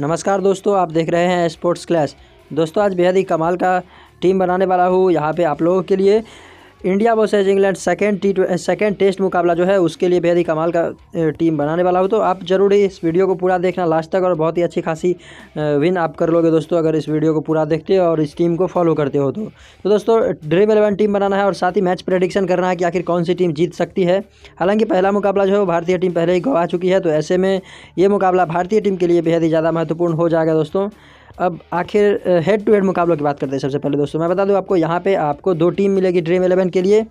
नमस्कार दोस्तों आप देख रहे हैं स्पोर्ट्स क्लास दोस्तों आज बेहद ही कमाल का टीम बनाने वाला हूँ यहाँ पे आप लोगों के लिए India versus England second T second test मुकाबला जो है उसके लिए बेहद ही कमाल का टीम बनाने वाला हो तो आप जरूर इस वीडियो को पूरा देखना लास्ट तक और बहुत ही अच्छी खासी विन आप कर लोगे दोस्तों अगर इस वीडियो को पूरा देखते हो और इस टीम को फॉलो करते हो तो तो दोस्तों ड्रीम एलेवन टीम बनाना है और साथ ही मैच प्रडिक्शन करना है कि आखिर कौन सी टीम जीत सकती है हालांकि पहला मुकाबला जो है भारतीय टीम पहले ही गवा चुकी है तो ऐसे में ये मुकाबला भारतीय टीम के लिए बेहद ही ज़्यादा महत्वपूर्ण हो जाएगा दोस्तों अब आखिर हेड टू हेड मुकाबलों की बात करते हैं सबसे पहले दोस्तों मैं बता दूं आपको यहाँ पे आपको दो टीम मिलेगी ड्रीम इलेवन के लिए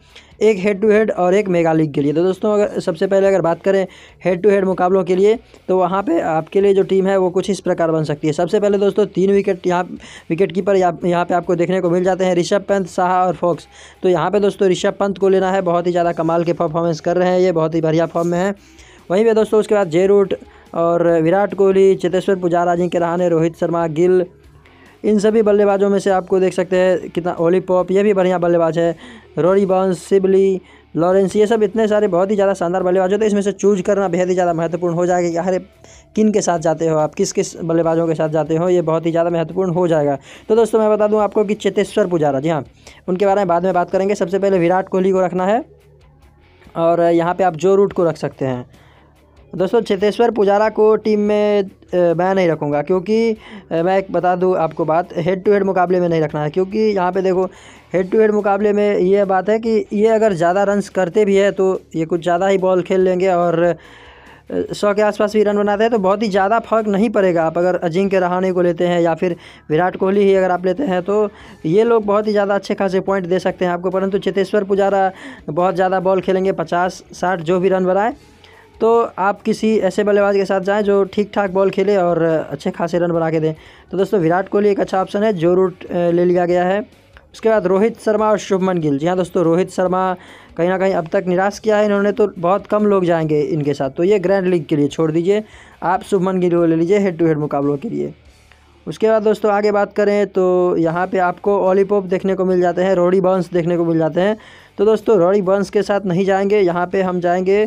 एक हेड टू हेड और एक मेगा लीग के लिए तो दोस्तों अगर सबसे पहले अगर बात करें हेड टू हेड मुकाबलों के लिए तो वहाँ पे आपके लिए जो टीम है वो कुछ इस प्रकार बन सकती है सबसे पहले दोस्तों तीन विकेट यहाँ विकेट कीपर यहाँ पर आपको देखने को मिल जाते हैं ऋषभ पंत शाह और फॉक्स तो यहाँ पर दोस्तों ऋषभ पंत को लेना है बहुत ही ज़्यादा कमाल के परफॉर्मेंस कर रहे हैं ये बहुत ही बढ़िया फॉर्म में है वहीं पर दोस्तों उसके बाद जे रूट और विराट कोहली चेतेश्वर पुजारा अजिंक्य रहाने रोहित शर्मा गिल इन सभी बल्लेबाजों में से आपको देख सकते हैं कितना ओली पॉप ये भी बढ़िया बल्लेबाज है रोरी बॉन्स सिबली लॉरेंस ये सब इतने सारे बहुत ही ज़्यादा शानदार बल्लेबाज होते हैं इसमें से चूज करना बेहद ही ज़्यादा महत्वपूर्ण हो जाएगा कि हर किन के साथ जाते हो आप किस किस बल्लेबाजों के साथ जाते हो ये बहुत ही ज़्यादा महत्वपूर्ण हो जाएगा तो दोस्तों मैं बता दूँ आपको कि चेतेश्वर पुजारा जी हाँ उनके बारे में बाद में बात करेंगे सबसे पहले विराट कोहली को रखना है और यहाँ पर आप जो रूट को रख सकते हैं दोस्तों चेतेश्वर पुजारा को टीम में मैं नहीं रखूँगा क्योंकि मैं एक बता दूँ आपको बात हेड टू हेड मुकाबले में नहीं रखना है क्योंकि यहाँ पे देखो हेड टू हेड मुकाबले में ये बात है कि ये अगर ज़्यादा रन्स करते भी है तो ये कुछ ज़्यादा ही बॉल खेल लेंगे और सौ के आसपास भी रन बनाते हैं तो बहुत ही ज़्यादा फर्क नहीं पड़ेगा आप अगर अजिंक्य रहाणे को लेते हैं या फिर विराट कोहली ही अगर आप लेते हैं तो ये लोग बहुत ही ज़्यादा अच्छे खासे पॉइंट दे सकते हैं आपको परंतु चेतेश्वर पुजारा बहुत ज़्यादा बॉल खेलेंगे पचास साठ जो भी रन बनाए तो आप किसी ऐसे बल्लेबाज के साथ जाएं जो ठीक ठाक बॉल खेले और अच्छे खासे रन बना के दें तो दोस्तों विराट कोहली एक अच्छा ऑप्शन है जो रूट ले लिया गया है उसके बाद रोहित शर्मा और शुभमन गिल जी हाँ दोस्तों रोहित शर्मा कहीं ना कहीं अब तक निराश किया है इन्होंने तो बहुत कम लोग जाएंगे इनके साथ तो ये ग्रैंड लीग के लिए छोड़ दीजिए आप शुभमन गिल को ले लीजिए हेड टू हेड मुकाबलों के लिए उसके बाद दोस्तों आगे बात करें तो यहाँ पे आपको ओलीपोप देखने को मिल जाते हैं रोडी बंस देखने को मिल जाते हैं तो दोस्तों रोडी बंस के साथ नहीं जाएंगे यहाँ पे हम जाएंगे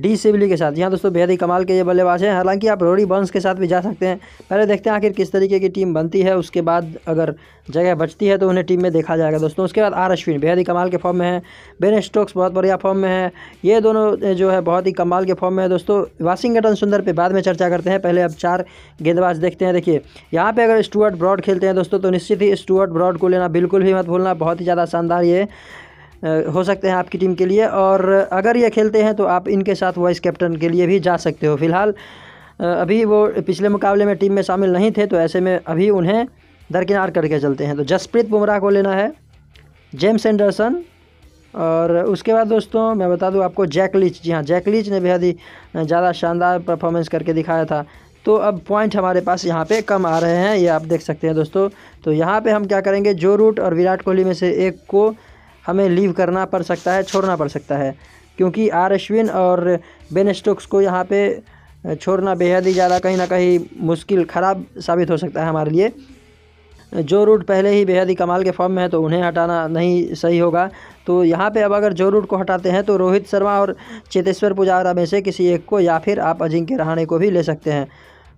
डी सिवली के साथ यहाँ दोस्तों बेहद ही कमाल के ये बल्लेबाज हैं हालांकि आप रोडी बंस के साथ भी जा सकते हैं पहले देखते हैं आखिर किस तरीके की टीम बनती है उसके बाद अगर जगह बचती है तो उन्हें टीम में देखा जाएगा दोस्तों उसके बाद आर अश्विन बेहद ही कमाल के फॉर्म में है बेन स्टोक्स बहुत बढ़िया फॉर्म में है ये दोनों जो है बहुत ही कमाल के फॉर्म में है दोस्तों वाशिंगटन सुंदर पर बाद में चर्चा करते हैं पहले अब चार गेंदबाज देखते हैं देखिए यहाँ पर अगर स्टूअर्ट ब्रॉड खेलते हैं दोस्तों तो निश्चित ही स्टूअर्ट ब्रॉड को लेना बिल्कुल भी मत भूलना बहुत ही ज़्यादा शानदार ये हो सकते हैं आपकी टीम के लिए और अगर ये खेलते हैं तो आप इनके साथ वाइस कैप्टन के लिए भी जा सकते हो फिलहाल अभी वो पिछले मुकाबले में टीम में शामिल नहीं थे तो ऐसे में अभी उन्हें दरकिनार करके चलते हैं तो जसप्रीत बुमराह को लेना है जेम्स एंडरसन और उसके बाद दोस्तों मैं बता दूं आपको जैक लीच जी हाँ जैक लीच ने बेहद ही ज़्यादा शानदार परफॉर्मेंस करके दिखाया था तो अब पॉइंट हमारे पास यहाँ पे कम आ रहे हैं ये आप देख सकते हैं दोस्तों तो यहाँ पे हम क्या करेंगे जो रूट और विराट कोहली में से एक को हमें लीव करना पड़ सकता है छोड़ना पड़ सकता है क्योंकि आर अश्विन और बेन स्टोक्स को यहाँ पे छोड़ना बेहद ही ज़्यादा कहीं ना कहीं मुश्किल ख़राब साबित हो सकता है हमारे लिए जो रूट पहले ही बेहद ही कमाल के फॉर्म में है तो उन्हें हटाना नहीं सही होगा तो यहाँ पे अब अगर जो रूट को हटाते हैं तो रोहित शर्मा और चेतेश्वर पुजारा में से किसी एक को या फिर आप अजिंक्य रहाणे को भी ले सकते हैं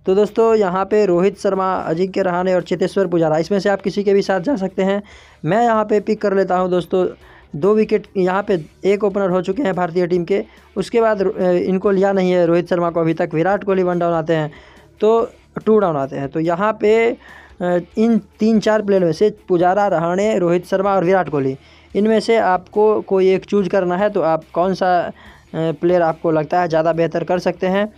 तो दोस्तों यहाँ पे रोहित शर्मा अजिंक्य रहाणे और चेतेश्वर पुजारा इसमें से आप किसी के भी साथ जा सकते हैं मैं यहाँ पे पिक कर लेता हूँ दोस्तों दो विकेट यहाँ पे एक ओपनर हो चुके हैं भारतीय टीम के उसके बाद इनको लिया नहीं है रोहित शर्मा को अभी तक विराट कोहली वन डाउन आते हैं तो टू डाउन आते हैं तो यहाँ पर इन तीन चार प्लेयर में से पुजारा रहाणे रोहित शर्मा और विराट कोहली इनमें से आपको कोई एक चूज करना है तो आप कौन सा प्लेयर आपको लगता है ज़्यादा बेहतर कर सकते हैं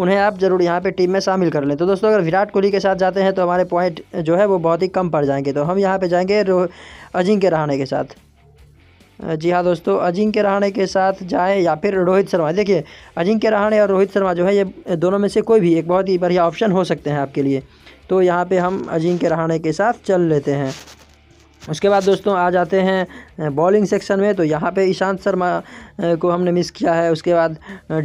उन्हें आप ज़रूर यहाँ पे टीम में शामिल कर लें तो दोस्तों अगर विराट कोहली के साथ जाते हैं तो हमारे पॉइंट जो है वो बहुत ही कम पड़ जाएंगे तो हम यहाँ पे जाएंगे अजिंक्य रहाणे के साथ जी हाँ दोस्तों अजिंक्य रहाणे के साथ जाए या फिर रोहित शर्मा देखिए अजिंक्य रहाणे और रोहित शर्मा जो है ये दोनों में से कोई भी एक बहुत ही बढ़िया ऑप्शन हो सकते हैं आपके लिए तो यहाँ पर हम अजिंक्य रहाणे के साथ चल लेते हैं उसके बाद दोस्तों आ जाते हैं बॉलिंग सेक्शन में तो यहाँ पे ईशांत शर्मा को हमने मिस किया है उसके बाद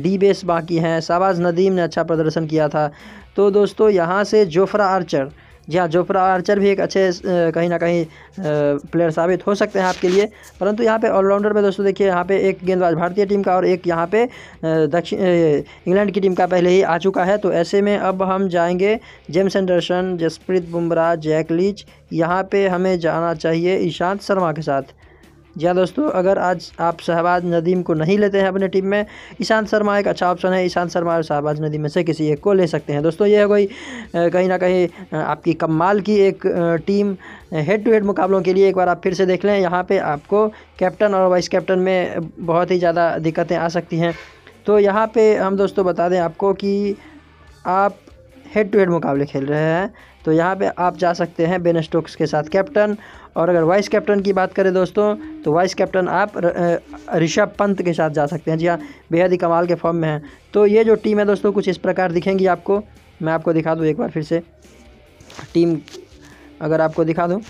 डी बेस बाकी हैं शहबाज नदीम ने अच्छा प्रदर्शन किया था तो दोस्तों यहाँ से जोफ्रा आर्चर जी हाँ जोफ्रा आर्चर भी एक अच्छे कहीं ना कहीं प्लेयर साबित हो सकते हैं आपके लिए परंतु यहाँ पे ऑलराउंडर में दोस्तों देखिए यहाँ पे एक गेंदबाज भारतीय टीम का और एक यहाँ पे दक्षिण इंग्लैंड की टीम का पहले ही आ चुका है तो ऐसे में अब हम जाएंगे James Anderson Jasprit Bumrah Jack Leach यहाँ पर हमें जाना चाहिए ईशांत शर्मा के साथ जी हाँ दोस्तों अगर आज आप शहबाज नदीम को नहीं लेते हैं अपने टीम में ईशांत शर्मा एक अच्छा ऑप्शन है ईशांत शर्मा और शहबाज नदीम में से किसी एक को ले सकते हैं दोस्तों ये है कोई कहीं ना कहीं आपकी कमाल की एक टीम हेड टू हेड मुकाबलों के लिए एक बार आप फिर से देख लें यहाँ पर आपको कैप्टन और वाइस कैप्टन में बहुत ही ज़्यादा दिक्कतें आ सकती हैं तो यहाँ पर हम दोस्तों बता दें आपको कि आप हेड टू हेड मुकाबले खेल रहे हैं तो यहाँ पे आप जा सकते हैं बेन स्टोक्स के साथ कैप्टन और अगर वाइस कैप्टन की बात करें दोस्तों तो वाइस कैप्टन आप ऋषभ पंत के साथ जा सकते हैं जी हाँ बेहद ही कमाल के फॉर्म में हैं तो ये जो टीम है दोस्तों कुछ इस प्रकार दिखेंगी आपको मैं आपको दिखा दूँ एक बार फिर से टीम अगर आपको दिखा दूँ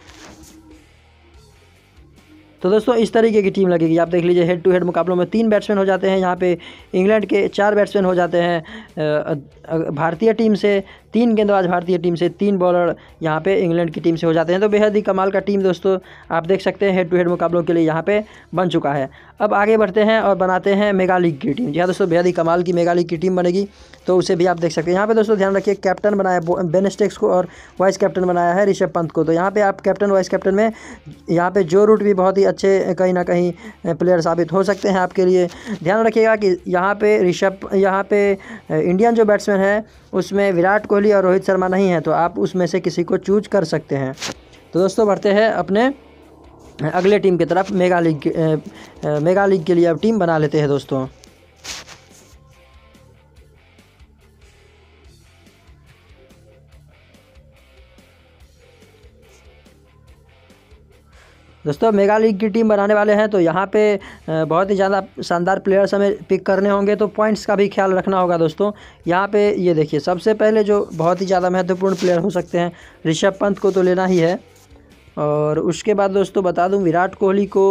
तो दोस्तों इस तरीके की टीम लगेगी आप देख लीजिए हेड टू हेड मुकाबलों में तीन बैट्समैन हो जाते हैं यहाँ पे इंग्लैंड के चार बैट्समैन हो जाते हैं भारतीय टीम से तीन गेंदबाज भारतीय टीम से तीन बॉलर यहाँ पे इंग्लैंड की टीम से हो जाते हैं तो बेहद ही कमाल का टीम दोस्तों आप देख सकते हैं हेड टू हेड मुकाबलों के लिए यहाँ पर बन चुका है अब आगे बढ़ते हैं और बनाते हैं मेगा लीग की टीम जी हाँ दोस्तों बेहद ही कमाल की मेगा लीग की टीम बनेगी तो उसे भी आप देख सकते हैं यहाँ पर दोस्तों ध्यान रखिए कैप्टन बनाया बेनस्टेक्स को और वाइस कैप्टन बनाया है ऋषभ पंत को तो यहाँ पर आप कैप्टन वाइस कैप्टन में यहाँ पर जो रूट भी बहुत ही अच्छे कहीं ना कहीं प्लेयर साबित हो सकते हैं आपके लिए ध्यान रखिएगा कि यहाँ पे ऋषभ यहाँ पे इंडियन जो बैट्समैन है उसमें विराट कोहली और रोहित शर्मा नहीं है तो आप उसमें से किसी को चूज कर सकते हैं तो दोस्तों बढ़ते हैं अपने अगले टीम की तरफ मेगा लीग मेगा लीग के लिए अब टीम बना लेते हैं दोस्तों दोस्तों मेगा लीग की टीम बनाने वाले हैं तो यहाँ पे बहुत ही ज़्यादा शानदार प्लेयर्स हमें पिक करने होंगे तो पॉइंट्स का भी ख्याल रखना होगा दोस्तों यहाँ पे ये देखिए सबसे पहले जो बहुत ही ज़्यादा महत्वपूर्ण प्लेयर हो सकते हैं ऋषभ पंत को तो लेना ही है और उसके बाद दोस्तों बता दूँ विराट कोहली को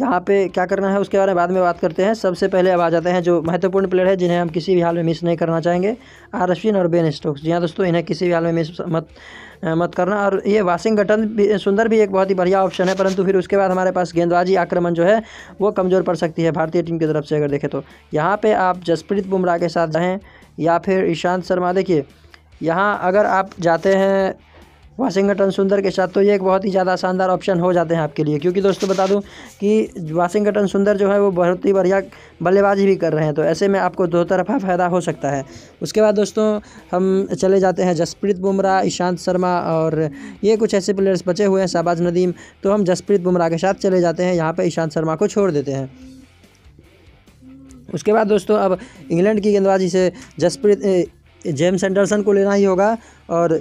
यहाँ पे क्या करना है उसके बारे में बाद में बात करते हैं सबसे पहले अब आ जाते हैं जो महत्वपूर्ण प्लेयर है जिन्हें हम किसी भी हाल में मिस नहीं करना चाहेंगे आर अश्विन और बेन स्टोक्स जी हाँ दोस्तों इन्हें किसी भी हाल में मिस मत मत करना और ये वाशिंगटन भी सुंदर भी एक बहुत ही बढ़िया ऑप्शन है परंतु फिर उसके बाद हमारे पास गेंदबाजी आक्रमण जो है वो कमज़ोर पड़ सकती है भारतीय टीम की तरफ से अगर देखें तो यहाँ पर आप जसप्रीत बुमराह के साथ जाएँ या फिर ईशांत शर्मा देखिए यहाँ अगर आप जाते हैं वाशिंगटन सुंदर के साथ तो ये एक बहुत ही ज़्यादा शानदार ऑप्शन हो जाते हैं आपके लिए क्योंकि दोस्तों बता दूं कि वाशिंगटन सुंदर जो है वो बहुत ही बढ़िया बल्लेबाजी भी कर रहे हैं तो ऐसे में आपको दो तरफा फ़ायदा हो सकता है उसके बाद दोस्तों हम चले जाते हैं जसप्रीत बुमराह ईशांत शर्मा और ये कुछ ऐसे प्लेयर्स बचे हुए हैं शहबाज नदीम तो हम जसप्रीत बुमराह के साथ चले जाते हैं यहाँ पर ईशांत शर्मा को छोड़ देते हैं उसके बाद दोस्तों अब इंग्लैंड की गेंदबाजी से जसप्रीत जेम्स एंडरसन को लेना ही होगा और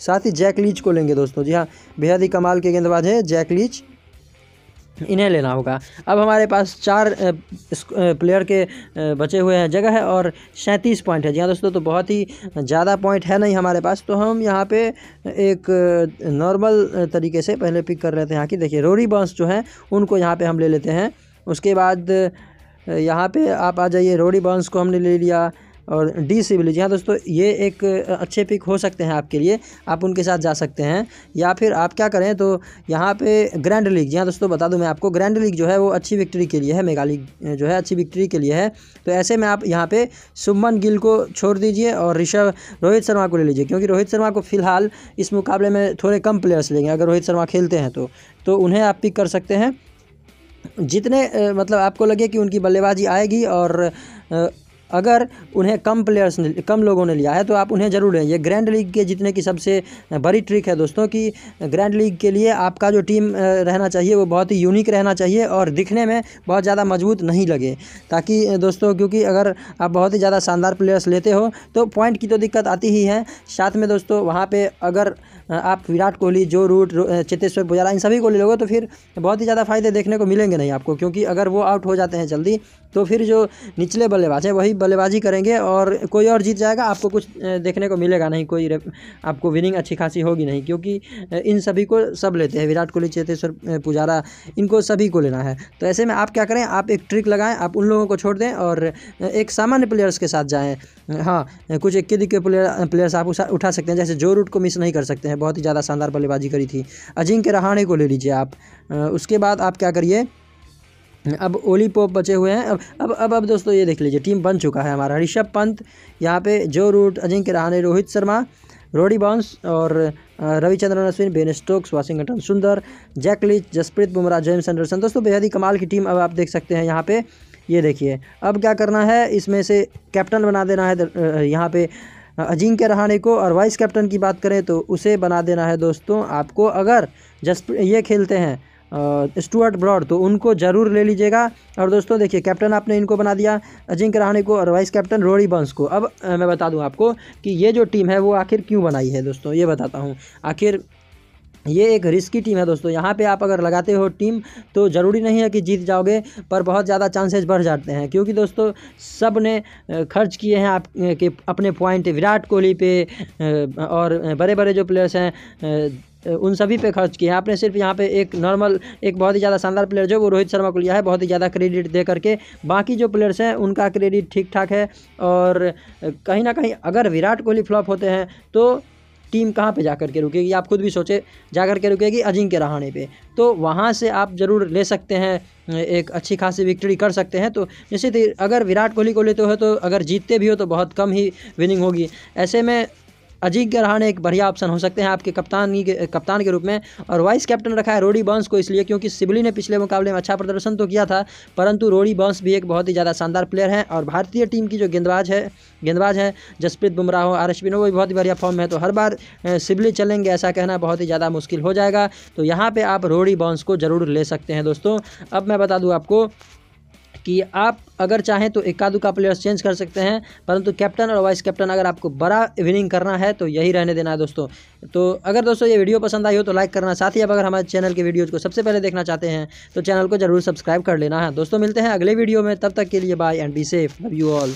साथ ही जैक लीच को लेंगे दोस्तों जी हाँ बेहद ही कमाल के गेंदबाज है जैक लीच इन्हें लेना होगा अब हमारे पास चार प्लेयर के बचे हुए हैं जगह है और सैंतीस पॉइंट है जी हाँ दोस्तों तो बहुत ही ज़्यादा पॉइंट है नहीं हमारे पास तो हम यहाँ पे एक नॉर्मल तरीके से पहले पिक कर लेते हैं यहाँ की देखिए रोरी बॉन्स जो हैं उनको यहाँ पे हम ले लेते हैं उसके बाद यहाँ पे आप आ जाइए रोडी बॉन्स को हमने ले लिया और डी सिविल जी हाँ दोस्तों ये एक अच्छे पिक हो सकते हैं आपके लिए आप उनके साथ जा सकते हैं या फिर आप क्या करें तो यहाँ पे ग्रैंड लीग जी हाँ दोस्तों बता दूँ मैं आपको ग्रैंड लीग जो है वो अच्छी विक्ट्री के लिए है मेगा लीग जो है अच्छी विक्ट्री के लिए है तो ऐसे में आप यहाँ पर सुमन गिल को छोड़ दीजिए और ऋषभ रोहित शर्मा को ले लीजिए क्योंकि रोहित शर्मा को फिलहाल इस मुकाबले में थोड़े कम प्लेयर्स लेंगे अगर रोहित शर्मा खेलते हैं तो तो उन्हें आप पिक कर सकते हैं जितने मतलब आपको लगे कि उनकी बल्लेबाजी आएगी और अगर उन्हें कम प्लेयर्स ने कम लोगों ने लिया है तो आप उन्हें ज़रूर लें ये ग्रैंड लीग के जीतने की सबसे बड़ी ट्रिक है दोस्तों कि ग्रैंड लीग के लिए आपका जो टीम रहना चाहिए वो बहुत ही यूनिक रहना चाहिए और दिखने में बहुत ज़्यादा मजबूत नहीं लगे ताकि दोस्तों क्योंकि अगर आप बहुत ही ज़्यादा शानदार प्लेयर्स लेते हो तो पॉइंट की तो दिक्कत आती ही है साथ में दोस्तों वहाँ पर अगर आप विराट कोहली जो रूट चेतेश्वर पुजारा इन सभी को ले लोगे तो फिर बहुत ही ज़्यादा फ़ायदे देखने को मिलेंगे नहीं आपको क्योंकि अगर वो आउट हो जाते हैं जल्दी तो फिर जो निचले बल्लेबाज हैं वही बल्लेबाजी करेंगे और कोई और जीत जाएगा आपको कुछ देखने को मिलेगा नहीं कोई आपको विनिंग अच्छी खासी होगी नहीं क्योंकि इन सभी को सब लेते हैं विराट कोहली चेतेश्वर पुजारा इनको सभी को लेना है तो ऐसे में आप क्या करें आप एक ट्रिक लगाएं आप उन लोगों को छोड़ दें और एक सामान्य प्लेयर्स के साथ जाएँ हाँ कुछ इक्के दिक्के प्लेयर प्लेयर्स आप उठा सकते हैं जैसे जो रूट को मिस नहीं कर सकते हैं बहुत ही ज़्यादा शानदार बल्लेबाजी करी थी अजिंक्य रहाणे को ले लीजिए आप उसके बाद आप क्या करिए अब ओली पोप बचे हुए हैं अब अब अब अब दोस्तों ये देख लीजिए टीम बन चुका है हमारा ऋषभ पंत यहाँ पे Joe Root Ajinkya Rahane Rohit Sharma Rory Burns और Ravichandran Ashwin Ben Stokes Washington Sundar Jack Leach Jasprit Bumrah James Anderson दोस्तों बेहद ही कमाल की टीम अब आप देख सकते हैं यहाँ पे ये देखिए अब क्या करना है इसमें से कैप्टन बना देना है यहाँ पे अजिंक्य रहाणे को और वाइस कैप्टन की बात करें तो उसे बना देना है दोस्तों आपको अगर जसप्रीत ये खेलते हैं स्टुअर्ट ब्रॉड तो उनको ज़रूर ले लीजिएगा और दोस्तों देखिए कैप्टन आपने इनको बना दिया अजिंक रहाणे को और वाइस कैप्टन रोरी बंस को अब मैं बता दूं आपको कि ये जो टीम है वो आखिर क्यों बनाई है दोस्तों ये बताता हूँ आखिर ये एक रिस्की टीम है दोस्तों यहाँ पे आप अगर लगाते हो टीम तो ज़रूरी नहीं है कि जीत जाओगे पर बहुत ज़्यादा चांसेस बढ़ जाते हैं क्योंकि दोस्तों सब ने खर्च किए हैं आप के अपने पॉइंट विराट कोहली पे और बड़े बड़े जो प्लेयर्स हैं उन सभी पे खर्च किया है आपने सिर्फ यहाँ पे एक नॉर्मल एक बहुत ही ज़्यादा शानदार प्लेयर जो वो रोहित शर्मा को लिया है बहुत ही ज़्यादा क्रेडिट दे करके बाकी जो प्लेयर्स हैं उनका क्रेडिट ठीक ठाक है और कहीं ना कहीं अगर विराट कोहली फ्लॉप होते हैं तो टीम कहाँ पे जा के रुकेगी आप खुद भी सोचे जा के रुकेगी अजिंक्य रहाणे पे तो वहाँ से आप ज़रूर ले सकते हैं एक अच्छी खासी विक्ट्री कर सकते हैं तो निश्चित ही अगर विराट कोहली को लेते हो तो अगर जीतते भी हो तो बहुत कम ही विनिंग होगी ऐसे में अजिंक्य रहाणे एक बढ़िया ऑप्शन हो सकते हैं आपके कप्तान के कप्तान के रूप में और वाइस कैप्टन रखा है रोडी बॉन्स को इसलिए क्योंकि सिबली ने पिछले मुकाबले में अच्छा प्रदर्शन तो किया था परंतु रोडी बॉन्स भी एक बहुत ही ज़्यादा शानदार प्लेयर हैं और भारतीय टीम की जो गेंदबाज है गेंदबाज है जसप्रीत बुमराह हो आर एस पिनो वो भी बहुत ही बढ़िया फॉर्म है तो हर बार सिबली चलेंगे ऐसा कहना बहुत ही ज़्यादा मुश्किल हो जाएगा तो यहाँ पर आप रोडी बॉन्स को ज़रूर ले सकते हैं दोस्तों अब मैं बता दूँ आपको कि आप अगर चाहें तो एक आधु का प्लेयर्स चेंज कर सकते हैं परंतु कैप्टन और वाइस कैप्टन अगर आपको बड़ा विनिंग करना है तो यही रहने देना है दोस्तों तो अगर दोस्तों ये वीडियो पसंद आई हो तो लाइक करना साथ ही अब अगर हमारे चैनल के वीडियोज़ को सबसे पहले देखना चाहते हैं तो चैनल को जरूर सब्सक्राइब कर लेना है दोस्तों मिलते हैं अगले वीडियो में तब तक के लिए bye and be safe love you all